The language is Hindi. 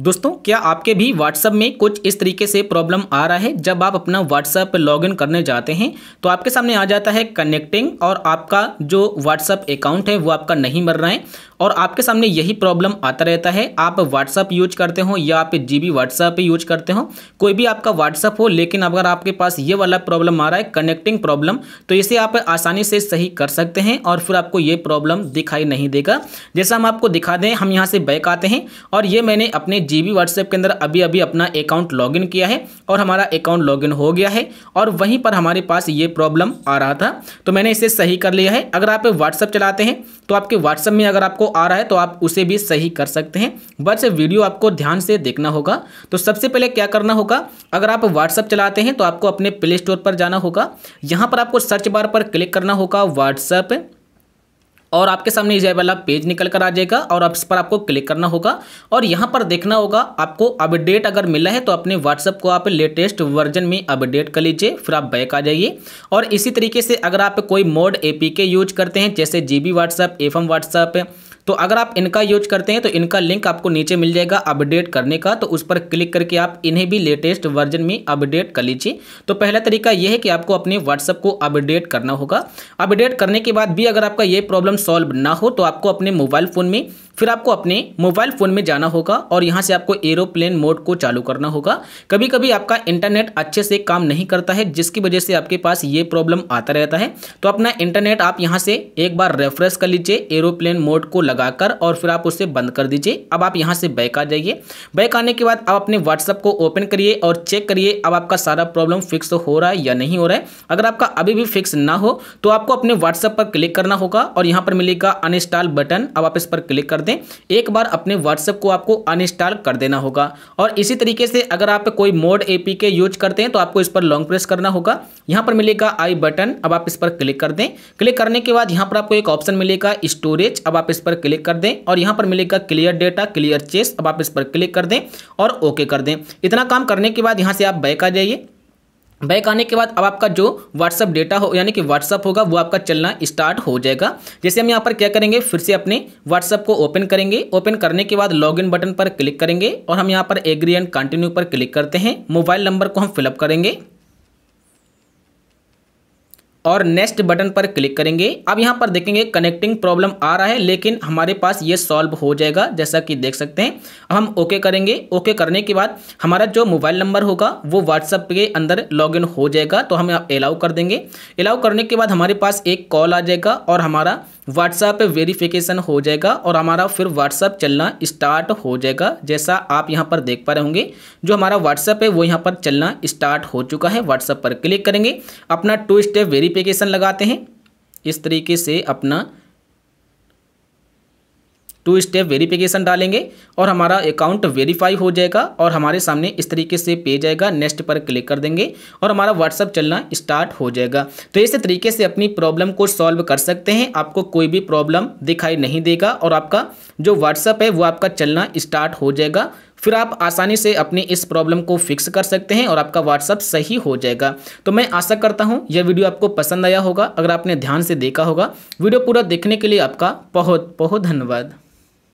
दोस्तों क्या आपके भी व्हाट्सअप में कुछ इस तरीके से प्रॉब्लम आ रहा है जब आप अपना WhatsApp लॉग लॉगिन करने जाते हैं तो आपके सामने आ जाता है कनेक्टिंग और आपका जो व्हाट्सअप अकाउंट है वो आपका नहीं मर रहा है और आपके सामने यही प्रॉब्लम आता रहता है आप व्हाट्सअप यूज करते हो या आप जी बी व्हाट्सअप यूज करते हो कोई भी आपका व्हाट्सअप हो लेकिन अगर आपके पास ये वाला प्रॉब्लम आ रहा है कनेक्टिंग प्रॉब्लम तो इसे आप आसानी से सही कर सकते हैं और फिर आपको ये प्रॉब्लम दिखाई नहीं देगा जैसा हम आपको दिखा दें हम यहाँ से बैक आते हैं और ये मैंने अपने जी बी व्हाट्सएप के अंदर अभी अभी अपना अकाउंट लॉगिन किया है और हमारा अकाउंट लॉगिन हो गया है और वहीं पर हमारे पास ये प्रॉब्लम आ रहा था तो मैंने इसे सही कर लिया है अगर आप व्हाट्सएप चलाते हैं तो आपके व्हाट्सएप में अगर आपको आ रहा है तो आप उसे भी सही कर सकते हैं बस वीडियो आपको ध्यान से देखना होगा तो सबसे पहले क्या करना होगा अगर आप व्हाट्सएप चलाते हैं तो आपको अपने प्ले स्टोर पर जाना होगा यहाँ पर आपको सर्च बार पर क्लिक करना होगा व्हाट्सएप और आपके सामने ये वाला पेज निकल कर आ जाएगा और इस पर आपको क्लिक करना होगा और यहाँ पर देखना होगा आपको अपडेट अगर मिला है तो अपने व्हाट्सअप को आप लेटेस्ट वर्जन में अपडेट कर लीजिए फिर आप बैक आ जाइए और इसी तरीके से अगर आप कोई मोड ए यूज करते हैं जैसे G B WhatsApp F M तो अगर आप इनका यूज करते हैं तो इनका लिंक आपको नीचे मिल जाएगा अपडेट करने का तो उस पर क्लिक करके आप इन्हें भी लेटेस्ट वर्जन में अपडेट कर लीजिए तो पहला तरीका यह है कि आपको अपने व्हाट्सअप को अपडेट करना होगा अपडेट करने के बाद भी अगर आपका ये प्रॉब्लम सॉल्व ना हो तो आपको अपने मोबाइल फ़ोन में फिर आपको अपने मोबाइल फ़ोन में जाना होगा और यहाँ से आपको एरोप्लेन मोड को चालू करना होगा कभी कभी आपका इंटरनेट अच्छे से काम नहीं करता है जिसकी वजह से आपके पास ये प्रॉब्लम आता रहता है तो अपना इंटरनेट आप यहाँ से एक बार रेफ्रेश कर लीजिए एरोप्लेन मोड को लगाकर और फिर आप उसे बंद कर दीजिए अब आप यहाँ से बैक आ जाइए बैक आने के बाद आप अपने व्हाट्सअप को ओपन करिए और चेक करिए अब आपका सारा प्रॉब्लम फिक्स हो रहा है या नहीं हो रहा है अगर आपका अभी भी फिक्स ना हो तो आपको अपने व्हाट्सअप पर क्लिक करना होगा और यहाँ पर मिलेगा अनइंस्टॉल बटन अब आप इस पर क्लिक कर दें एक बार अपने व्हाट्सअप को आपको अनइंस्टॉल कर देना होगा और इसी तरीके से अगर आप कोई मोड ए यूज करते हैं तो आपको इस पर लॉन्ग प्रेस करना होगा यहाँ पर मिलेगा आई बटन अब आप इस पर क्लिक कर दें क्लिक करने के बाद यहाँ पर आपको एक ऑप्शन मिलेगा स्टोरेज अब आप इस पर क्लिक कर दें और यहाँ पर मिलेगा क्लियर डेटा क्लियर चेस अब आप इस पर क्लिक कर दें और ओके कर दें इतना काम करने के बाद यहां से आप बैक आ जाइए बैक आने के बाद अब आपका जो व्हाट्सअप डेटा हो यानी कि व्हाट्सअप होगा वो आपका चलना स्टार्ट हो जाएगा जैसे हम यहाँ पर क्या करेंगे फिर से अपने व्हाट्सअप को ओपन करेंगे ओपन करने के बाद लॉगिन बटन पर क्लिक करेंगे और हम यहाँ पर एग्री एंड कंटिन्यू पर क्लिक करते हैं मोबाइल नंबर को हम फिलअप करेंगे और नेक्स्ट बटन पर क्लिक करेंगे अब यहाँ पर देखेंगे कनेक्टिंग प्रॉब्लम आ रहा है लेकिन हमारे पास ये सॉल्व हो जाएगा जैसा कि देख सकते हैं अब हम ओके करेंगे ओके करने के बाद हमारा जो मोबाइल नंबर होगा वो व्हाट्सएप के अंदर लॉगिन हो जाएगा तो हम अलाउ कर देंगे अलाउ करने के बाद हमारे पास एक कॉल आ जाएगा और हमारा व्हाट्सएप पे वेरिफिकेशन हो जाएगा और हमारा फिर व्हाट्सएप चलना स्टार्ट हो जाएगा जैसा आप यहाँ पर देख पा रहे होंगे जो हमारा व्हाट्सएप है वो यहाँ पर चलना स्टार्ट हो चुका है व्हाट्सएप पर क्लिक करेंगे अपना टू स्टेप वेरीफिकेशन लगाते हैं इस तरीके से अपना टू स्टेप वेरिफिकेशन डालेंगे और हमारा अकाउंट वेरीफाई हो जाएगा और हमारे सामने इस तरीके से पेज आएगा नेक्स्ट पर क्लिक कर देंगे और हमारा व्हाट्सअप चलना स्टार्ट हो जाएगा तो इस तरीके से अपनी प्रॉब्लम को सॉल्व कर सकते हैं आपको कोई भी प्रॉब्लम दिखाई नहीं देगा और आपका जो व्हाट्सअप है वो आपका चलना स्टार्ट हो जाएगा फिर आप आसानी से अपनी इस प्रॉब्लम को फिक्स कर सकते हैं और आपका व्हाट्सअप सही हो जाएगा तो मैं आशा करता हूं यह वीडियो आपको पसंद आया होगा अगर आपने ध्यान से देखा होगा वीडियो पूरा देखने के लिए आपका बहुत बहुत धन्यवाद